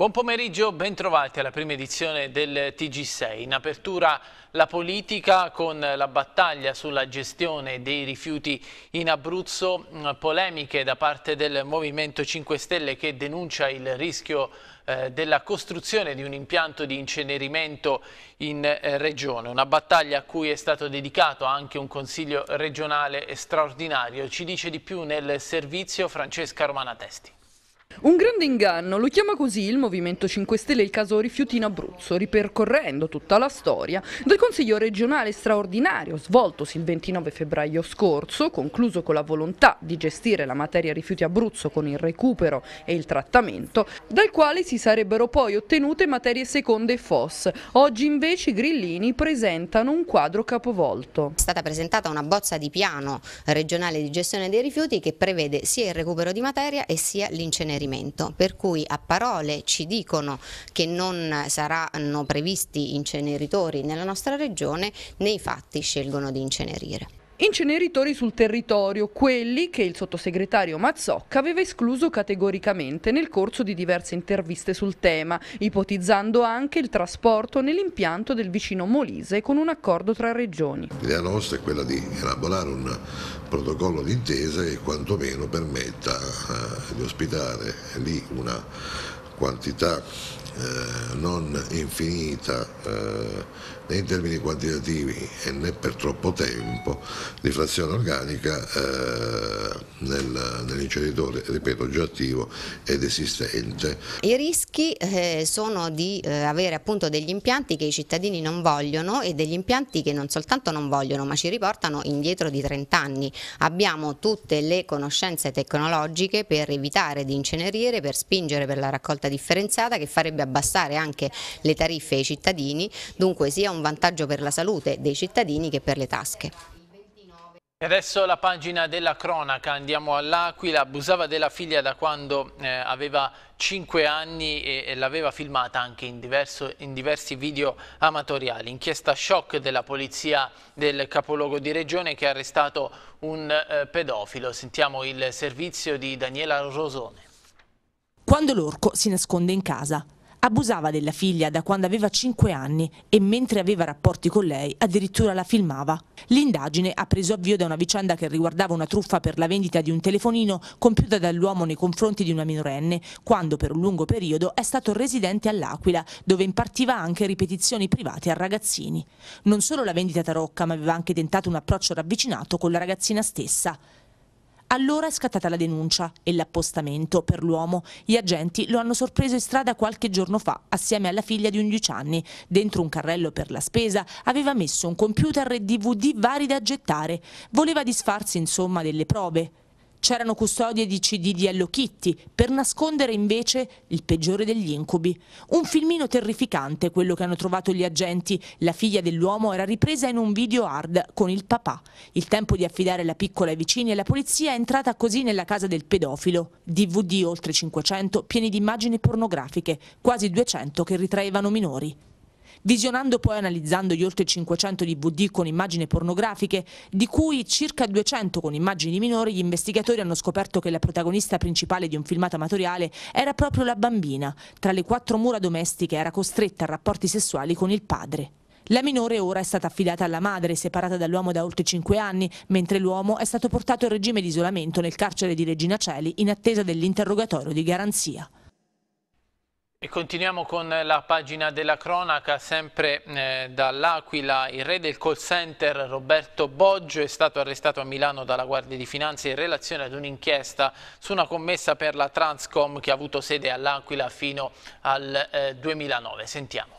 Buon pomeriggio, bentrovati alla prima edizione del TG6. In apertura la politica con la battaglia sulla gestione dei rifiuti in Abruzzo, mm, polemiche da parte del Movimento 5 Stelle che denuncia il rischio eh, della costruzione di un impianto di incenerimento in eh, regione, una battaglia a cui è stato dedicato anche un consiglio regionale straordinario. Ci dice di più nel servizio Francesca Romanatesti. Un grande inganno, lo chiama così il Movimento 5 Stelle il caso rifiuti Abruzzo, ripercorrendo tutta la storia del Consiglio regionale straordinario svoltosi il 29 febbraio scorso, concluso con la volontà di gestire la materia rifiuti Abruzzo con il recupero e il trattamento, dal quale si sarebbero poi ottenute materie seconde e FOS. Oggi invece i grillini presentano un quadro capovolto. È stata presentata una bozza di piano regionale di gestione dei rifiuti che prevede sia il recupero di materia e sia l'incenerimento all'incenerimento, per cui a parole ci dicono che non saranno previsti inceneritori nella nostra regione, nei fatti scelgono di incenerire. Inceneritori sul territorio, quelli che il sottosegretario Mazzocca aveva escluso categoricamente nel corso di diverse interviste sul tema, ipotizzando anche il trasporto nell'impianto del vicino Molise con un accordo tra regioni. L'idea nostra è quella di elaborare un protocollo d'intesa che quantomeno permetta eh, di ospitare lì una quantità eh, non infinita di eh, né in termini quantitativi e né per troppo tempo di frazione organica eh, nel, nell'inceneritore, ripeto, già attivo ed esistente. I rischi eh, sono di eh, avere appunto degli impianti che i cittadini non vogliono e degli impianti che non soltanto non vogliono ma ci riportano indietro di 30 anni. Abbiamo tutte le conoscenze tecnologiche per evitare di incenerire, per spingere per la raccolta differenziata che farebbe abbassare anche le tariffe ai cittadini, dunque sia un un vantaggio per la salute dei cittadini che per le tasche. E adesso la pagina della cronaca, andiamo all'Aquila, abusava della figlia da quando eh, aveva 5 anni e, e l'aveva filmata anche in, diverso, in, diversi video amatoriali. Inchiesta shock della polizia del capoluogo di regione che ha arrestato un eh, pedofilo. Sentiamo il servizio di Daniela Rosone. Quando l'orco si nasconde in casa, Abusava della figlia da quando aveva 5 anni e mentre aveva rapporti con lei addirittura la filmava. L'indagine ha preso avvio da una vicenda che riguardava una truffa per la vendita di un telefonino compiuta dall'uomo nei confronti di una minorenne, quando per un lungo periodo è stato residente all'Aquila, dove impartiva anche ripetizioni private a ragazzini. Non solo la vendita tarocca, ma aveva anche tentato un approccio ravvicinato con la ragazzina stessa. Allora è scattata la denuncia e l'appostamento per l'uomo. Gli agenti lo hanno sorpreso in strada qualche giorno fa assieme alla figlia di 11 anni. Dentro un carrello per la spesa aveva messo un computer e DVD vari da gettare. Voleva disfarsi insomma delle prove. C'erano custodie di CD di Hello Kitty per nascondere invece il peggiore degli incubi. Un filmino terrificante quello che hanno trovato gli agenti. La figlia dell'uomo era ripresa in un video hard con il papà. Il tempo di affidare la piccola ai vicini e la polizia è entrata così nella casa del pedofilo. DVD oltre 500 pieni di immagini pornografiche, quasi 200 che ritraevano minori visionando poi e analizzando gli oltre 500 DVD con immagini pornografiche, di cui circa 200 con immagini minori, gli investigatori hanno scoperto che la protagonista principale di un filmato amatoriale era proprio la bambina. Tra le quattro mura domestiche era costretta a rapporti sessuali con il padre. La minore ora è stata affidata alla madre, separata dall'uomo da oltre 5 anni, mentre l'uomo è stato portato in regime di isolamento nel carcere di Regina Celi in attesa dell'interrogatorio di garanzia. E continuiamo con la pagina della cronaca, sempre eh, dall'Aquila. Il re del call center Roberto Boggio è stato arrestato a Milano dalla Guardia di Finanza in relazione ad un'inchiesta su una commessa per la Transcom che ha avuto sede all'Aquila fino al eh, 2009. Sentiamo.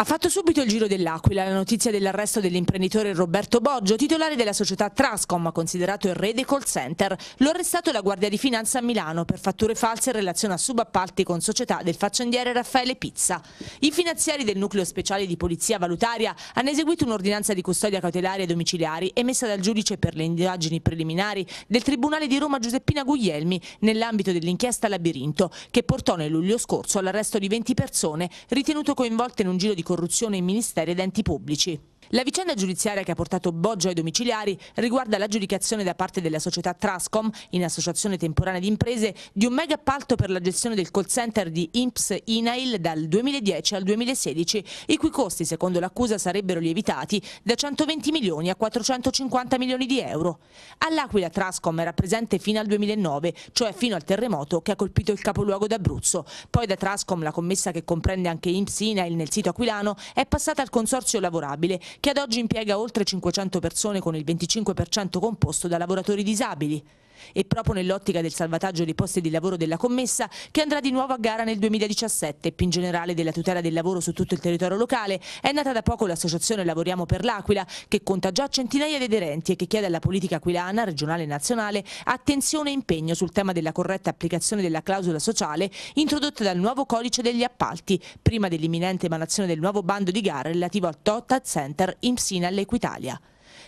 Ha fatto subito il giro dell'Aquila la notizia dell'arresto dell'imprenditore Roberto Boggio, titolare della società Trascom, considerato il re dei call center. L'ho arrestato la Guardia di Finanza a Milano per fatture false in relazione a subappalti con società del faccendiere Raffaele Pizza. I finanziari del nucleo speciale di polizia valutaria hanno eseguito un'ordinanza di custodia cautelare e domiciliari emessa dal giudice per le indagini preliminari del Tribunale di Roma Giuseppina Guglielmi nell'ambito dell'inchiesta Labirinto, che portò nel luglio scorso all'arresto di 20 persone ritenute coinvolte in un giro di corruzione in ministeri ed enti pubblici. La vicenda giudiziaria che ha portato Boggio ai domiciliari riguarda l'aggiudicazione da parte della società Trascom, in associazione temporanea di imprese, di un mega appalto per la gestione del call center di IMPS Inail dal 2010 al 2016, i cui costi, secondo l'accusa, sarebbero lievitati da 120 milioni a 450 milioni di euro. All'Aquila Trascom era presente fino al 2009, cioè fino al terremoto che ha colpito il capoluogo d'Abruzzo. Poi da Trascom la commessa che comprende anche IMPS Inail nel sito aquilano è passata al Consorzio Lavorabile che ad oggi impiega oltre 500 persone con il 25% composto da lavoratori disabili e proprio nell'ottica del salvataggio dei posti di lavoro della commessa che andrà di nuovo a gara nel 2017 più in generale della tutela del lavoro su tutto il territorio locale, è nata da poco l'associazione Lavoriamo per l'Aquila che conta già centinaia di aderenti e che chiede alla politica aquilana, regionale e nazionale, attenzione e impegno sul tema della corretta applicazione della clausola sociale introdotta dal nuovo codice degli appalti, prima dell'imminente emanazione del nuovo bando di gara relativo al Total Center in Sina all'Equitalia.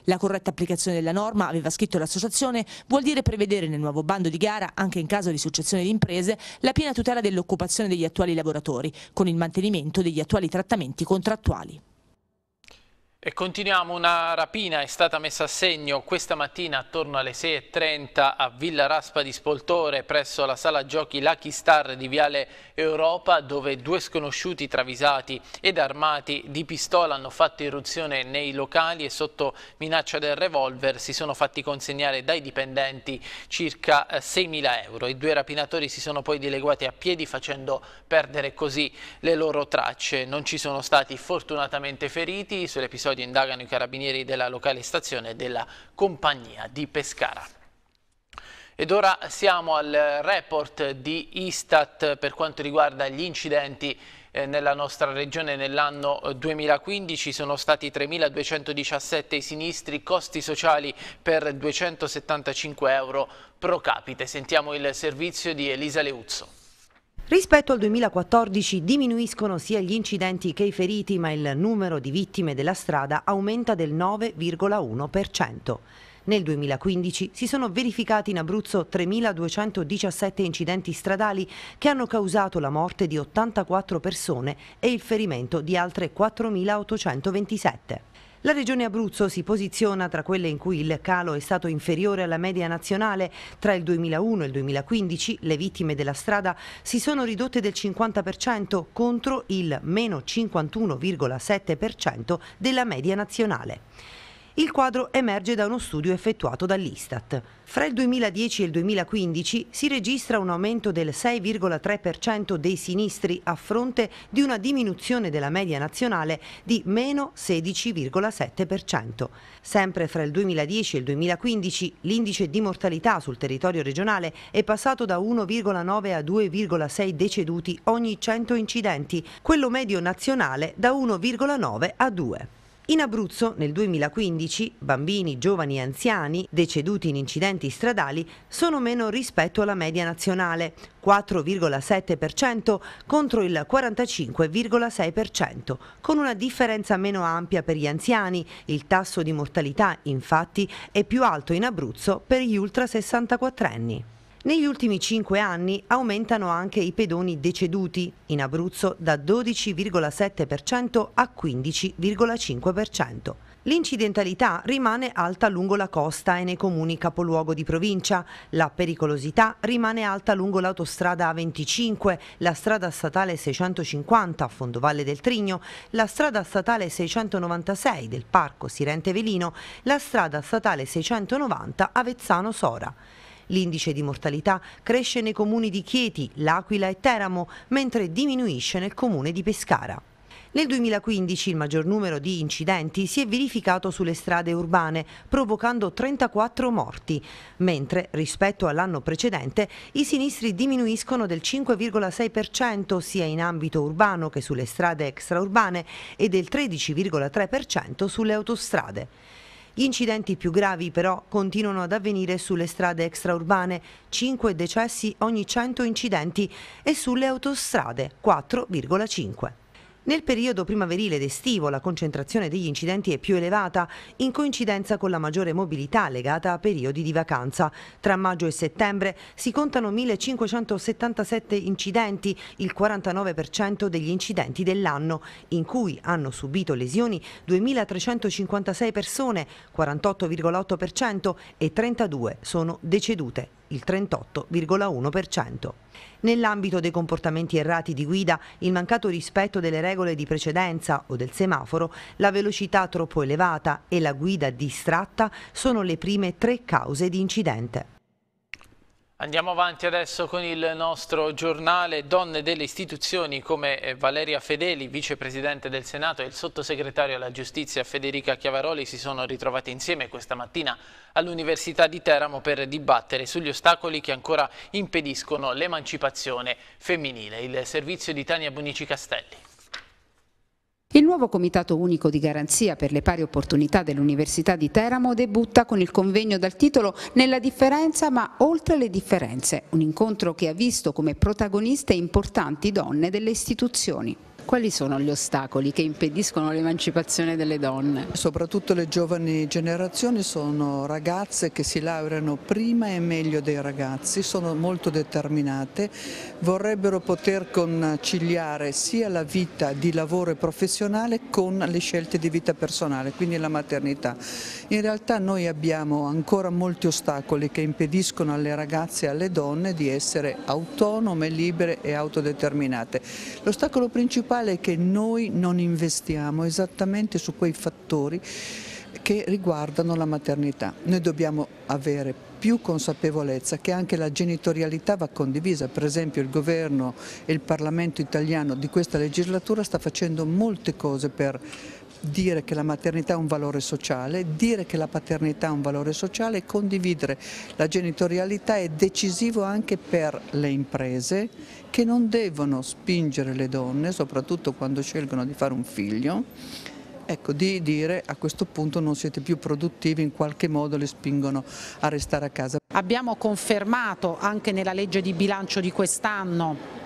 La corretta applicazione della norma, aveva scritto l'associazione, vuol dire prevedere nel nuovo bando di gara, anche in caso di successione di imprese, la piena tutela dell'occupazione degli attuali lavoratori, con il mantenimento degli attuali trattamenti contrattuali. E continuiamo, una rapina è stata messa a segno questa mattina attorno alle 6.30 a Villa Raspa di Spoltore presso la sala giochi Lucky Star di Viale Europa dove due sconosciuti travisati ed armati di pistola hanno fatto irruzione nei locali e sotto minaccia del revolver si sono fatti consegnare dai dipendenti circa 6.000 eh, euro. I due rapinatori si sono poi dileguati a piedi facendo perdere così le loro tracce. Non ci sono stati fortunatamente feriti sull'episodio L'episodio indagano i carabinieri della locale stazione della compagnia di Pescara. Ed ora siamo al report di Istat per quanto riguarda gli incidenti eh, nella nostra regione nell'anno 2015 eh, sono stati 3.217 i sinistri, costi sociali per 275 euro pro capite. Sentiamo il servizio di Elisa Leuzzo. Rispetto al 2014 diminuiscono sia gli incidenti che i feriti, ma il numero di vittime della strada aumenta del 9,1%. Nel 2015 si sono verificati in Abruzzo 3.217 incidenti stradali che hanno causato la morte di 84 persone e il ferimento di altre 4.827. La regione Abruzzo si posiziona tra quelle in cui il calo è stato inferiore alla media nazionale. Tra il 2001 e il 2015 le vittime della strada si sono ridotte del 50% contro il meno 51,7% della media nazionale. Il quadro emerge da uno studio effettuato dall'Istat. Fra il 2010 e il 2015 si registra un aumento del 6,3% dei sinistri a fronte di una diminuzione della media nazionale di meno 16,7%. Sempre fra il 2010 e il 2015 l'indice di mortalità sul territorio regionale è passato da 1,9 a 2,6 deceduti ogni 100 incidenti, quello medio nazionale da 1,9 a 2. In Abruzzo nel 2015 bambini, giovani e anziani deceduti in incidenti stradali sono meno rispetto alla media nazionale, 4,7% contro il 45,6%, con una differenza meno ampia per gli anziani. Il tasso di mortalità infatti è più alto in Abruzzo per gli ultra 64 anni. Negli ultimi cinque anni aumentano anche i pedoni deceduti, in Abruzzo da 12,7% a 15,5%. L'incidentalità rimane alta lungo la costa e nei comuni capoluogo di provincia, la pericolosità rimane alta lungo l'autostrada A25, la strada statale 650 a Fondovalle del Trigno, la strada statale 696 del Parco Sirente Velino, la strada statale 690 Avezzano Sora. L'indice di mortalità cresce nei comuni di Chieti, L'Aquila e Teramo, mentre diminuisce nel comune di Pescara. Nel 2015 il maggior numero di incidenti si è verificato sulle strade urbane, provocando 34 morti, mentre rispetto all'anno precedente i sinistri diminuiscono del 5,6% sia in ambito urbano che sulle strade extraurbane e del 13,3% sulle autostrade. Gli incidenti più gravi però continuano ad avvenire sulle strade extraurbane, 5 decessi ogni 100 incidenti, e sulle autostrade, 4,5. Nel periodo primaverile ed estivo la concentrazione degli incidenti è più elevata in coincidenza con la maggiore mobilità legata a periodi di vacanza. Tra maggio e settembre si contano 1577 incidenti, il 49% degli incidenti dell'anno, in cui hanno subito lesioni 2356 persone, 48,8% e 32 sono decedute il 38,1%. Nell'ambito dei comportamenti errati di guida, il mancato rispetto delle regole di precedenza o del semaforo, la velocità troppo elevata e la guida distratta sono le prime tre cause di incidente. Andiamo avanti adesso con il nostro giornale Donne delle istituzioni come eh, Valeria Fedeli, vicepresidente del Senato e il sottosegretario alla giustizia Federica Chiavaroli si sono ritrovate insieme questa mattina all'Università di Teramo per dibattere sugli ostacoli che ancora impediscono l'emancipazione femminile. Il servizio di Tania Bonici Castelli nuovo Comitato Unico di Garanzia per le Pari Opportunità dell'Università di Teramo debutta con il convegno dal titolo Nella differenza ma oltre le differenze, un incontro che ha visto come protagoniste importanti donne delle istituzioni. Quali sono gli ostacoli che impediscono l'emancipazione delle donne? Soprattutto le giovani generazioni sono ragazze che si laureano prima e meglio dei ragazzi, sono molto determinate, vorrebbero poter conciliare sia la vita di lavoro e professionale con le scelte di vita personale, quindi la maternità. In realtà noi abbiamo ancora molti ostacoli che impediscono alle ragazze e alle donne di essere autonome, libere e autodeterminate. L'ostacolo principale fondamentale che noi non investiamo esattamente su quei fattori che riguardano la maternità. Noi dobbiamo avere più consapevolezza che anche la genitorialità va condivisa, per esempio il governo e il Parlamento italiano di questa legislatura sta facendo molte cose per dire che la maternità è un valore sociale, dire che la paternità è un valore sociale e condividere la genitorialità è decisivo anche per le imprese che non devono spingere le donne, soprattutto quando scelgono di fare un figlio, ecco, di dire a questo punto non siete più produttivi, in qualche modo le spingono a restare a casa. Abbiamo confermato anche nella legge di bilancio di quest'anno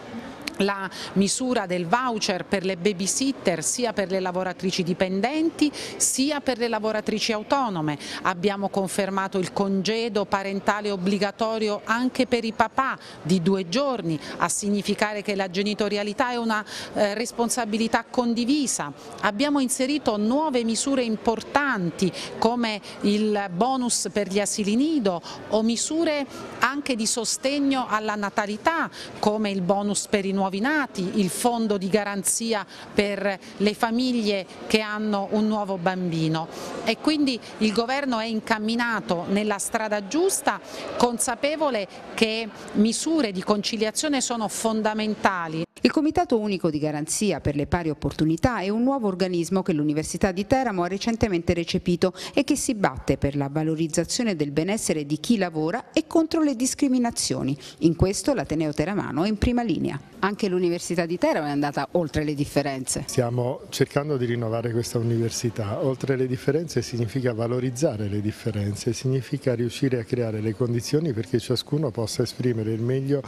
la misura del voucher per le babysitter sia per le lavoratrici dipendenti sia per le lavoratrici autonome. Abbiamo confermato il congedo parentale obbligatorio anche per i papà di due giorni a significare che la genitorialità è una eh, responsabilità condivisa. Abbiamo inserito nuove misure importanti come il bonus per gli asili nido o misure anche di sostegno alla natalità come il bonus per i nuovi nuovi nati, il fondo di garanzia per le famiglie che hanno un nuovo bambino e quindi il governo è incamminato nella strada giusta consapevole che misure di conciliazione sono fondamentali. Il Comitato Unico di Garanzia per le Pari Opportunità è un nuovo organismo che l'Università di Teramo ha recentemente recepito e che si batte per la valorizzazione del benessere di chi lavora e contro le discriminazioni. In questo l'Ateneo Teramano è in prima linea. Anche l'Università di Teramo è andata oltre le differenze. Stiamo cercando di rinnovare questa università. Oltre le differenze significa valorizzare le differenze, significa riuscire a creare le condizioni perché ciascuno possa esprimere il meglio,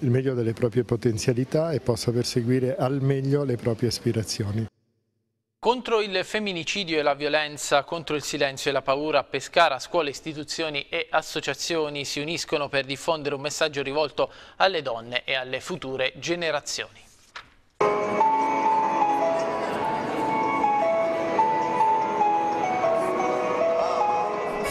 il meglio delle proprie potenzialità e possa perseguire al meglio le proprie aspirazioni. Contro il femminicidio e la violenza, contro il silenzio e la paura, a Pescara scuole, istituzioni e associazioni si uniscono per diffondere un messaggio rivolto alle donne e alle future generazioni.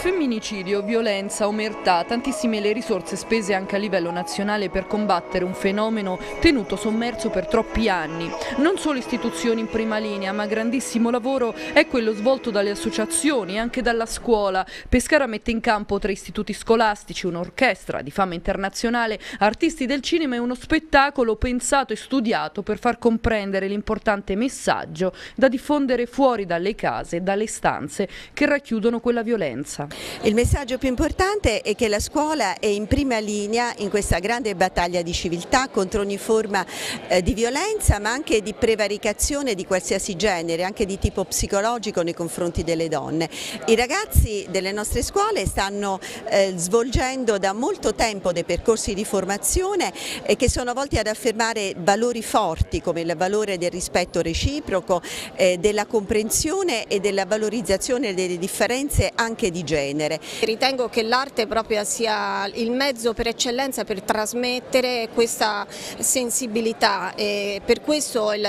Femminicidio, violenza, omertà, tantissime le risorse spese anche a livello nazionale per combattere un fenomeno tenuto sommerso per troppi anni. Non solo istituzioni in prima linea, ma grandissimo lavoro è quello svolto dalle associazioni e anche dalla scuola. Pescara mette in campo tre istituti scolastici, un'orchestra di fama internazionale, artisti del cinema e uno spettacolo pensato e studiato per far comprendere l'importante messaggio da diffondere fuori dalle case dalle stanze che racchiudono quella violenza. Il messaggio più importante è che la scuola è in prima linea in questa grande battaglia di civiltà contro ogni forma eh, di violenza ma anche di prevaricazione di qualsiasi genere, anche di tipo psicologico nei confronti delle donne. I ragazzi delle nostre scuole stanno eh, svolgendo da molto tempo dei percorsi di formazione che sono volti ad affermare valori forti come il valore del rispetto reciproco, eh, della comprensione e della valorizzazione delle differenze anche di genere genere. Ritengo che l'arte proprio sia il mezzo per eccellenza per trasmettere questa sensibilità e per questo il,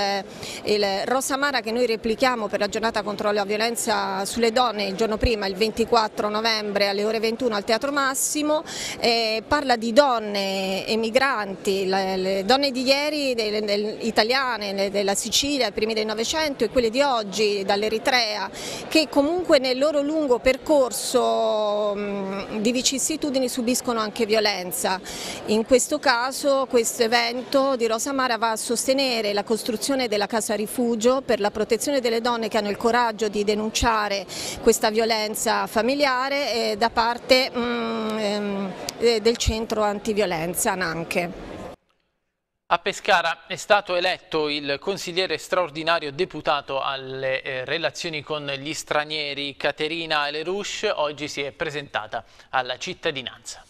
il Rosa Mara che noi replichiamo per la giornata contro la violenza sulle donne il giorno prima, il 24 novembre alle ore 21 al Teatro Massimo, eh, parla di donne emigranti, le, le donne di ieri delle, delle, italiane le, della Sicilia, i primi del Novecento e quelle di oggi dall'Eritrea che comunque nel loro lungo percorso di vicissitudini subiscono anche violenza. In questo caso questo evento di Rosa Mara va a sostenere la costruzione della casa rifugio per la protezione delle donne che hanno il coraggio di denunciare questa violenza familiare eh, da parte ehm, eh, del centro antiviolenza Nanche. A Pescara è stato eletto il consigliere straordinario deputato alle eh, relazioni con gli stranieri Caterina Lerouche, oggi si è presentata alla cittadinanza.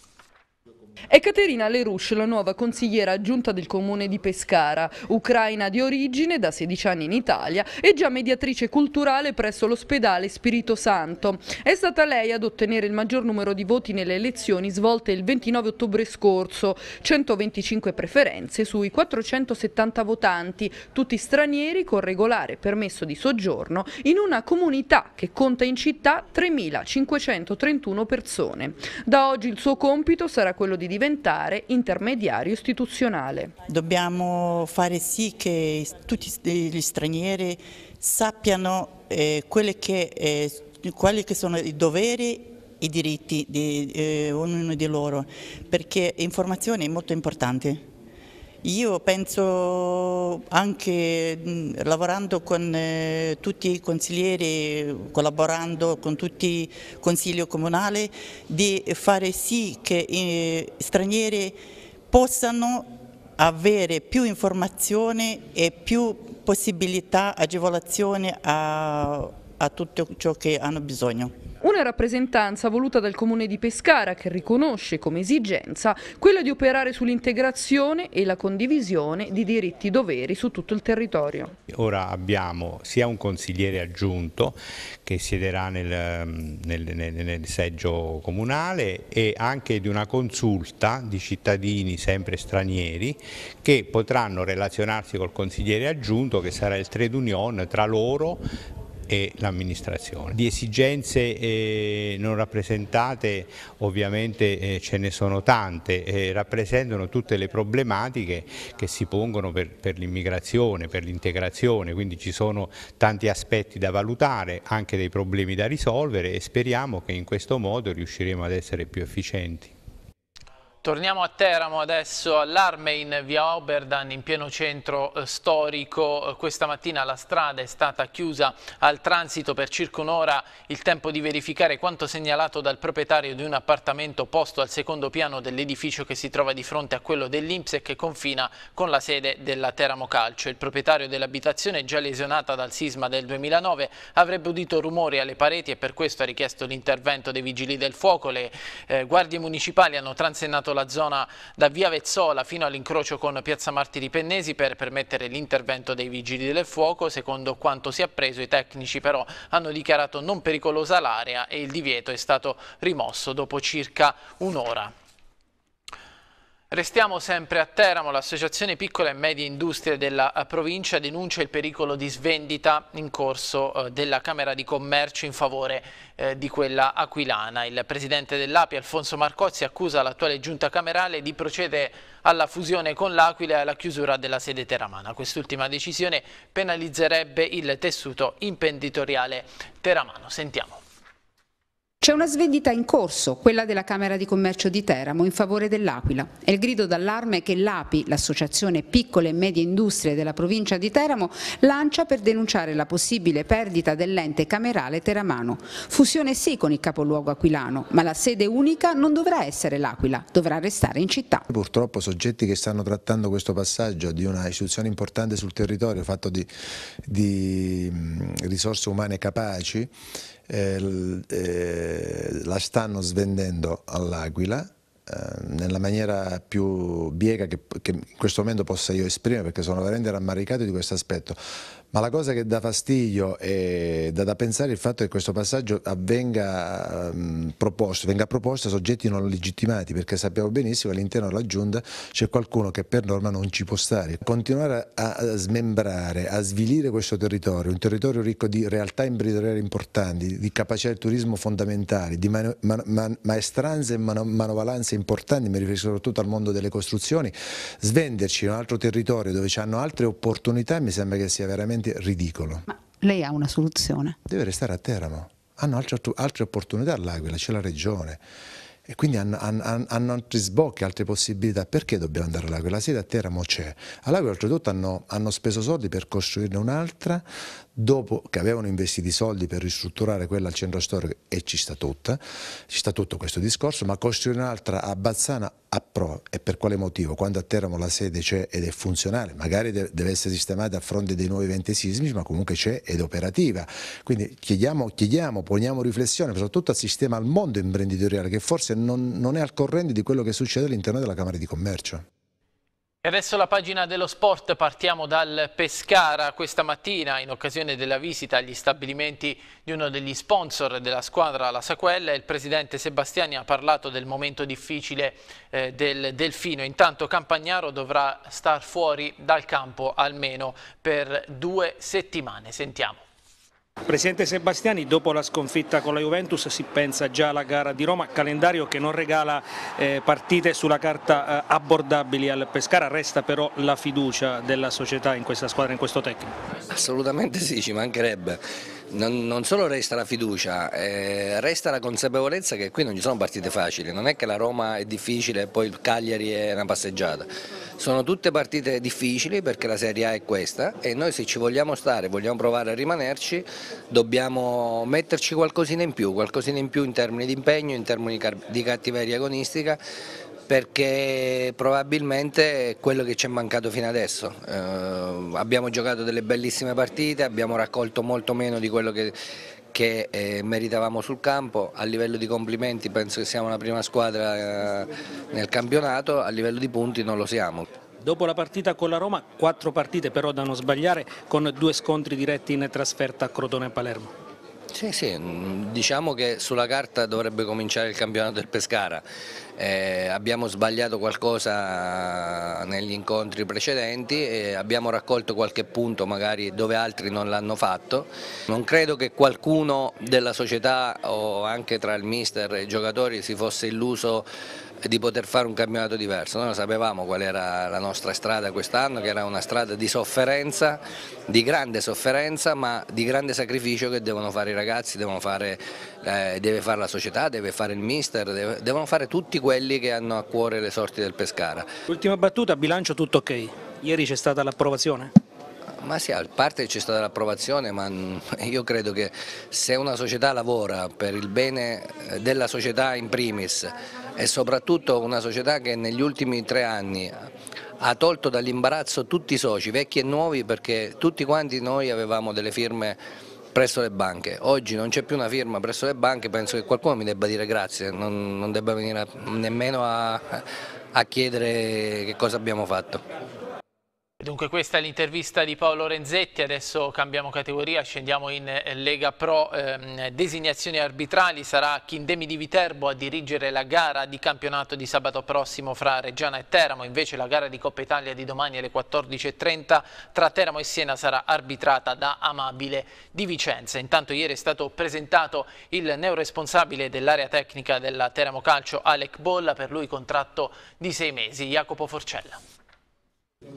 È Caterina Lerouche, la nuova consigliera aggiunta del comune di Pescara, ucraina di origine, da 16 anni in Italia e già mediatrice culturale presso l'ospedale Spirito Santo. È stata lei ad ottenere il maggior numero di voti nelle elezioni svolte il 29 ottobre scorso, 125 preferenze sui 470 votanti, tutti stranieri con regolare permesso di soggiorno in una comunità che conta in città 3.531 persone. Da oggi il suo compito sarà quello di di diventare intermediario istituzionale. Dobbiamo fare sì che tutti gli stranieri sappiano eh, che, eh, quali che sono i doveri i diritti di eh, ognuno di loro, perché l'informazione è molto importante. Io penso anche mm, lavorando con eh, tutti i consiglieri, collaborando con tutti i consigli comunali, di fare sì che eh, stranieri possano avere più informazioni e più possibilità, agevolazioni a, a tutto ciò che hanno bisogno. Una rappresentanza voluta dal Comune di Pescara che riconosce come esigenza quella di operare sull'integrazione e la condivisione di diritti e doveri su tutto il territorio. Ora abbiamo sia un consigliere aggiunto che siederà nel, nel, nel, nel seggio comunale e anche di una consulta di cittadini sempre stranieri che potranno relazionarsi col consigliere aggiunto che sarà il trade union tra loro e l'amministrazione. Di esigenze eh, non rappresentate ovviamente eh, ce ne sono tante, eh, rappresentano tutte le problematiche che si pongono per, per l'immigrazione, per l'integrazione, quindi ci sono tanti aspetti da valutare, anche dei problemi da risolvere e speriamo che in questo modo riusciremo ad essere più efficienti. Torniamo a Teramo adesso allarme in via Oberdan in pieno centro eh, storico. Eh, questa mattina la strada è stata chiusa al transito per circa un'ora il tempo di verificare quanto segnalato dal proprietario di un appartamento posto al secondo piano dell'edificio che si trova di fronte a quello dell'Inps e che confina con la sede della Teramo Calcio. Il proprietario dell'abitazione già lesionata dal sisma del 2009 avrebbe udito rumori alle pareti e per questo ha richiesto l'intervento dei vigili del fuoco. Le eh, guardie municipali hanno transennato la zona da via Vezzola fino all'incrocio con piazza Martiri Pennesi per permettere l'intervento dei vigili del fuoco. Secondo quanto si è appreso i tecnici però hanno dichiarato non pericolosa l'area e il divieto è stato rimosso dopo circa un'ora. Restiamo sempre a Teramo, l'associazione Piccole e Medie Industrie della eh, provincia denuncia il pericolo di svendita in corso eh, della Camera di Commercio in favore eh, di quella aquilana. Il presidente dell'API Alfonso Marcozzi accusa l'attuale giunta camerale di procedere alla fusione con l'Aquila e alla chiusura della sede teramana. Quest'ultima decisione penalizzerebbe il tessuto imprenditoriale teramano. Sentiamo. C'è una svendita in corso, quella della Camera di Commercio di Teramo, in favore dell'Aquila. È il grido d'allarme che l'API, l'associazione Piccole e Medie Industrie della provincia di Teramo, lancia per denunciare la possibile perdita dell'ente camerale teramano. Fusione sì con il capoluogo aquilano, ma la sede unica non dovrà essere l'Aquila, dovrà restare in città. Purtroppo soggetti che stanno trattando questo passaggio di una istituzione importante sul territorio, fatto di, di mm, risorse umane capaci, eh, eh, la stanno svendendo all'Aquila eh, nella maniera più biega che, che, in questo momento possa io esprimere perché sono veramente rammaricato di questo aspetto ma la cosa che dà fastidio e dà da pensare è il fatto che questo passaggio avvenga um, proposto, venga proposto a soggetti non legittimati, perché sappiamo benissimo che all'interno della Giunta c'è qualcuno che per norma non ci può stare. Continuare a, a smembrare, a svilire questo territorio, un territorio ricco di realtà imprenditoriali importanti, di capacità del turismo fondamentali, di man, man, man, maestranze e manovalanze importanti, mi riferisco soprattutto al mondo delle costruzioni, svenderci in un altro territorio dove ci hanno altre opportunità mi sembra che sia veramente veramente ridicolo. Ma lei ha una soluzione? Deve restare a Teramo. Hanno altre, altre opportunità all'Aquila, c'è la regione. E quindi hanno, hanno, hanno, altri sbocchi, altre possibilità. Perché dobbiamo andare all'Aquila? La sede a Teramo c'è. All'Aquila oltretutto hanno, hanno, speso soldi per costruirne un'altra dopo che avevano investito i soldi per ristrutturare quella al centro storico e ci sta tutta, ci sta tutto questo discorso, ma costruire un'altra a Bazzana a pro e per quale motivo? Quando a Teramo la sede c'è ed è funzionale, magari deve essere sistemata a fronte dei nuovi eventi sismici, ma comunque c'è ed è operativa. Quindi chiediamo, chiediamo, poniamo riflessione soprattutto al sistema, al mondo imprenditoriale che forse non, non è al corrente di quello che succede all'interno della Camera di Commercio. E adesso la pagina dello sport, partiamo dal Pescara. Questa mattina, in occasione della visita agli stabilimenti di uno degli sponsor della squadra, la Saquella, il presidente Sebastiani ha parlato del momento difficile eh, del Delfino. Intanto Campagnaro dovrà star fuori dal campo almeno per due settimane. Sentiamo. Presidente Sebastiani, dopo la sconfitta con la Juventus si pensa già alla gara di Roma, calendario che non regala eh, partite sulla carta eh, abbordabili al Pescara, resta però la fiducia della società in questa squadra, in questo tecnico? Assolutamente sì, ci mancherebbe non, non, solo resta la fiducia, eh, resta la consapevolezza che qui non ci sono partite facili, non è che la Roma è difficile e poi il Cagliari è una passeggiata, sono tutte partite difficili perché la Serie A è questa e noi se ci vogliamo stare, vogliamo provare a rimanerci, dobbiamo metterci qualcosina in più, qualcosina in più in termini di impegno, in termini di cattiveria agonistica perché probabilmente è quello che ci è mancato fino adesso. Eh, abbiamo giocato delle bellissime partite, abbiamo raccolto molto meno di quello che, che eh, meritavamo sul campo, a livello di complimenti penso che siamo la prima squadra eh, nel campionato, a livello di punti non lo siamo. Dopo la partita con la Roma, quattro partite però da non sbagliare con due scontri diretti in trasferta a Crotone e Palermo. Sì, sì, mm, diciamo che sulla carta dovrebbe cominciare il campionato del Pescara, eh, abbiamo sbagliato qualcosa negli incontri precedenti e abbiamo raccolto qualche punto magari dove altri non l'hanno fatto. Non credo che qualcuno della società o anche tra il mister e i giocatori si fosse illuso di poter fare un campionato diverso. Noi sapevamo qual era la nostra strada quest'anno, che era una strada di sofferenza, di grande sofferenza, ma di grande sacrificio che devono fare i ragazzi, fare, eh, deve fare la società, deve fare il mister, deve, devono fare tutti quelli che hanno a cuore le sorti del Pescara. Ultima battuta, bilancio tutto ok, ieri c'è stata l'approvazione? Ma sì, a parte c'è stata l'approvazione, ma io credo che se una società lavora per il bene eh, della società in primis e soprattutto una società che negli ultimi tre anni ha tolto dall'imbarazzo tutti i soci, vecchi e nuovi, perché tutti quanti noi avevamo delle firme presso le banche. Oggi non c'è più una firma presso le banche, penso che qualcuno mi debba dire grazie, non, non debba venire nemmeno a, a chiedere che cosa abbiamo fatto. Dunque questa è l'intervista di Paolo Renzetti, adesso cambiamo categoria, scendiamo in eh, Lega Pro, ehm, designazioni arbitrali, sarà Kindemi di Viterbo a dirigere la gara di campionato di sabato prossimo fra Reggiana e Teramo, invece la gara di Coppa Italia di domani alle 14.30 tra Teramo e Siena sarà arbitrata da Amabile di Vicenza. Intanto ieri è stato presentato il neoresponsabile dell'area tecnica della Teramo Calcio Alec Bolla, per lui contratto di sei mesi, Jacopo Forcella.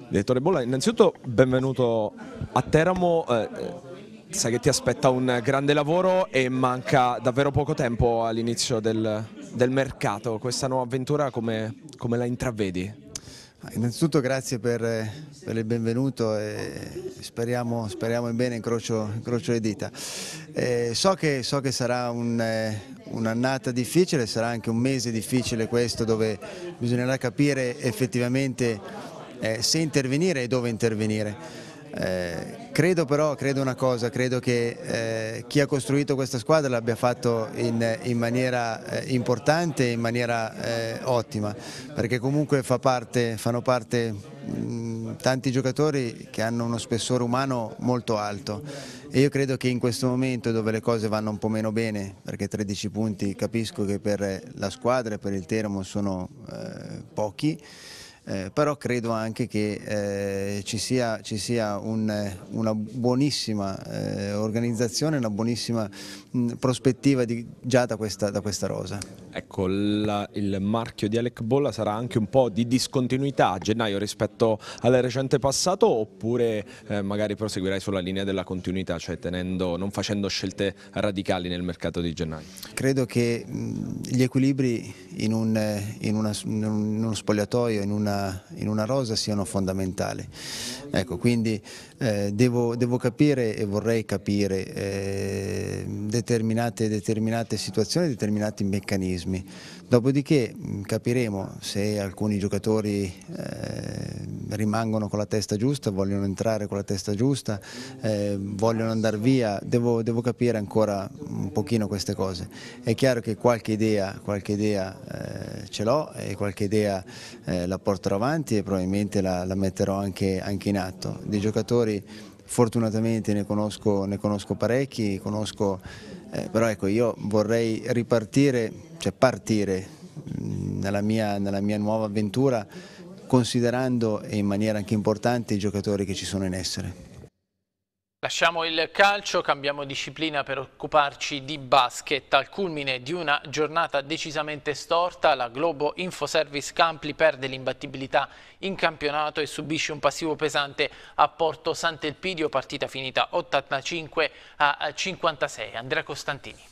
Direttore Bolla, innanzitutto benvenuto a Teramo, eh, eh, sai che ti aspetta un grande lavoro e manca davvero poco tempo all'inizio del, del, mercato, questa nuova avventura come, come la intravedi? Ah, innanzitutto grazie per, eh, per, il benvenuto e speriamo, speriamo in bene, incrocio, incrocio le dita. Eh, so, che, so, che, sarà eh, un'annata un difficile, sarà anche un mese difficile questo dove bisognerà capire effettivamente eh, se intervenire e dove intervenire. Eh, credo però, credo una cosa, credo che eh, chi ha costruito questa squadra l'abbia fatto in, in maniera eh, importante, in maniera eh, ottima, perché comunque fa parte, fanno parte mh, tanti giocatori che hanno uno spessore umano molto alto e io credo che in questo momento dove le cose vanno un po' meno bene, perché 13 punti capisco che per la squadra e per il Teramo sono eh, pochi, eh, però credo anche che eh, ci sia, ci sia un, eh, una buonissima eh, organizzazione, una buonissima mh, prospettiva di, già da questa, da questa rosa. Ecco, il, il, marchio di Alec Bolla sarà anche un po' di discontinuità a gennaio rispetto al recente passato oppure eh, magari proseguirai sulla linea della continuità, cioè tenendo, non facendo scelte radicali nel mercato di gennaio? Credo che mh, gli equilibri in, un, eh, in, una, in, uno spogliatoio, in una, in una rosa siano fondamentali. Ecco, quindi eh, devo, devo, capire e vorrei capire eh, determinate, determinate situazioni, determinati meccanismi. Dopodiché mm, capiremo se alcuni giocatori eh, rimangono con la testa giusta, vogliono entrare con la testa giusta, eh, vogliono andare via, devo, devo, capire ancora un pochino queste cose. È chiaro che qualche idea, qualche idea eh, ce l'ho e qualche idea eh, la porterò avanti e probabilmente la, la metterò anche, anche in atto. Dei giocatori fortunatamente ne conosco, ne conosco parecchi, conosco, eh, però ecco io vorrei ripartire, cioè partire mm, nella mia, nella mia nuova avventura considerando in maniera anche importante i giocatori che ci sono in essere. Lasciamo il calcio, cambiamo disciplina per occuparci di basket. Al culmine di una giornata decisamente storta, la Globo Infoservice Campli perde l'imbattibilità in campionato e subisce un passivo pesante a Porto Sant'Elpidio, partita finita 85 a 56. Andrea Costantini.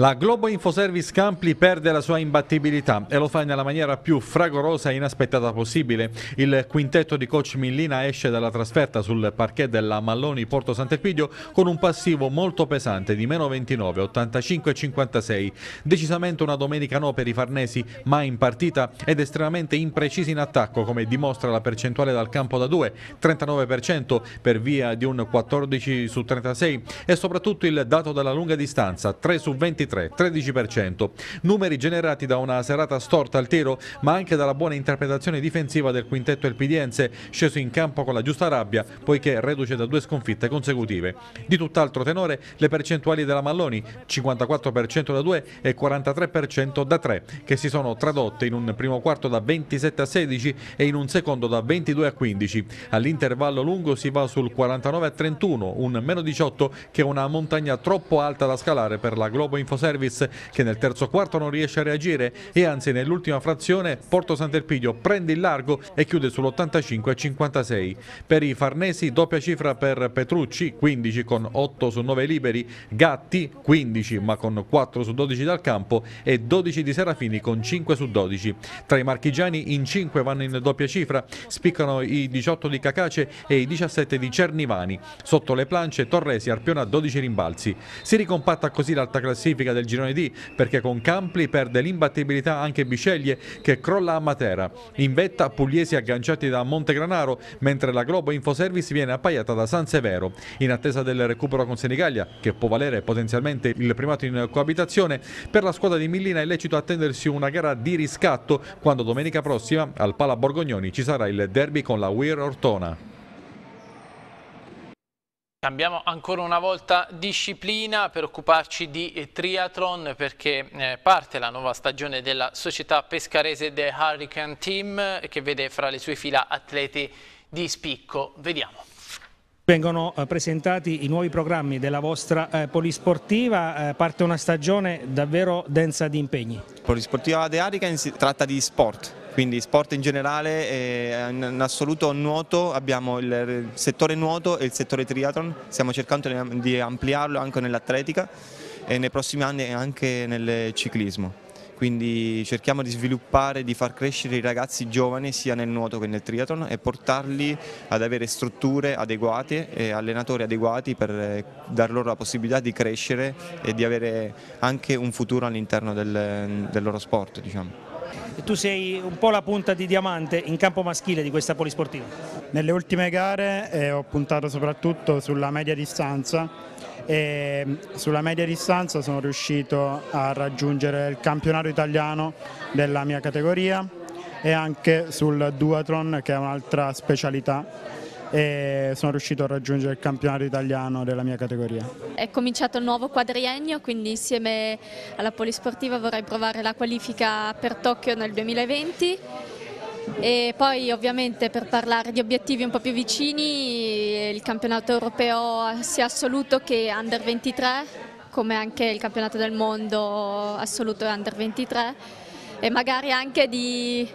La Globo Infoservice Campli perde la sua imbattibilità e lo fa nella maniera più fragorosa e inaspettata possibile. Il quintetto di coach Millina esce dalla trasferta sul parquet della Malloni Porto Sant'Epidio con un passivo molto pesante di meno 29, 85 56. Decisamente una domenica no per i farnesi, ma in partita ed estremamente imprecisi in attacco, come dimostra la percentuale dal campo da 2, 39% per via di un 14 su 36 e soprattutto il dato della lunga distanza, 3 su 23 23, 13%. Numeri generati da una serata storta al tiro, ma anche dalla buona interpretazione difensiva del quintetto elpidiense, sceso in campo con la giusta rabbia, poiché reduce da due sconfitte consecutive. Di tutt'altro tenore le percentuali della Malloni, 54% da 2 e 43% da 3, che si sono tradotte in un primo quarto da 27 a 16 e in un secondo da 22 a 15. All'intervallo lungo si va sul 49 a 31, un meno 18 che è una montagna troppo alta da scalare per la Globo Info Service che nel terzo quarto non riesce a reagire e anzi nell'ultima frazione Porto Sant'Elpidio prende il largo e chiude sull'85 56. Per i Farnesi doppia cifra per Petrucci 15 con 8 su 9 liberi, Gatti 15 ma con 4 su 12 dal campo e 12 di Serafini con 5 su 12. Tra i marchigiani in 5 vanno in doppia cifra, spiccano i 18 di Cacace e i 17 di Cernivani. Sotto le plance Torresi Arpiona 12 rimbalzi. Si ricompatta così l'alta classifica classifica del girone D perché con Campli perde l'imbattibilità anche Biceglie che crolla a Matera. In vetta Pugliesi agganciati da Montegranaro mentre la Globo Infoservice viene appaiata da San Severo. In attesa del recupero con Senigallia che può valere potenzialmente il primato in coabitazione per la squadra di Millina è lecito attendersi una gara di riscatto quando domenica prossima al Pala Borgognoni ci sarà il derby con la Weir Ortona. Cambiamo ancora una volta disciplina per occuparci di eh, triathlon perché eh, parte la nuova stagione della società pescarese The Hurricane Team eh, che vede fra le sue fila atleti di spicco. Vediamo. Vengono presentati i nuovi programmi della vostra polisportiva, parte una stagione davvero densa di impegni. Polisportiva The Hurricane si tratta di sport, quindi sport in generale e eh, in assoluto nuoto, abbiamo il settore nuoto e il settore triathlon, stiamo cercando di ampliarlo anche nell'atletica e nei prossimi anni anche nel ciclismo quindi cerchiamo di sviluppare, di far crescere i ragazzi giovani sia nel nuoto che nel triathlon e portarli ad avere strutture adeguate e allenatori adeguati per eh, dar loro la possibilità di crescere e di avere anche un futuro all'interno del, del loro sport. Diciamo tu sei un po' la punta di diamante in campo maschile di questa polisportiva. Nelle ultime gare eh, ho puntato soprattutto sulla media distanza e mm, sulla media distanza sono riuscito a raggiungere il campionato italiano della mia categoria e anche sul duatron che è un'altra specialità e sono riuscito a raggiungere il campionato italiano della mia categoria. È cominciato il nuovo quadriennio, quindi insieme alla Polisportiva vorrei provare la qualifica per Tokyo nel 2020 e poi ovviamente per parlare di obiettivi un po' più vicini il campionato europeo sia assoluto che under 23 come anche il campionato del mondo assoluto e under 23 e magari anche di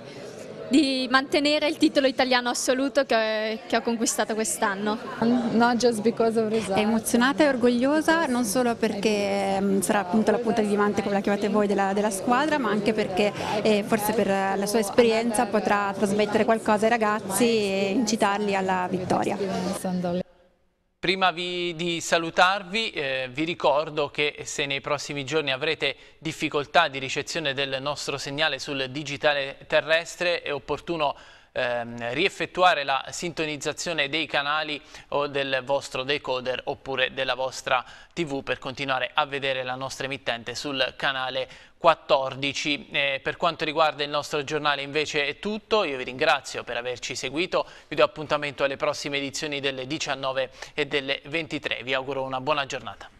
di mantenere il titolo italiano assoluto che, che ho conquistato quest'anno. È emozionata e orgogliosa non solo perché mm, sarà appunto la punta di diamante come la chiamate voi della, della squadra ma anche perché eh, forse per la sua esperienza potrà trasmettere qualcosa ai ragazzi e incitarli alla vittoria. Prima vi, di salutarvi eh, vi ricordo che se nei prossimi giorni avrete difficoltà di ricezione del nostro segnale sul digitale terrestre è opportuno ehm, rieffettuare la sintonizzazione dei canali o del vostro decoder oppure della vostra tv per continuare a vedere la nostra emittente sul canale 14. Eh, per quanto riguarda il nostro giornale invece è tutto, io vi ringrazio per averci seguito, vi do appuntamento alle prossime edizioni delle 19 e delle 23, vi auguro una buona giornata.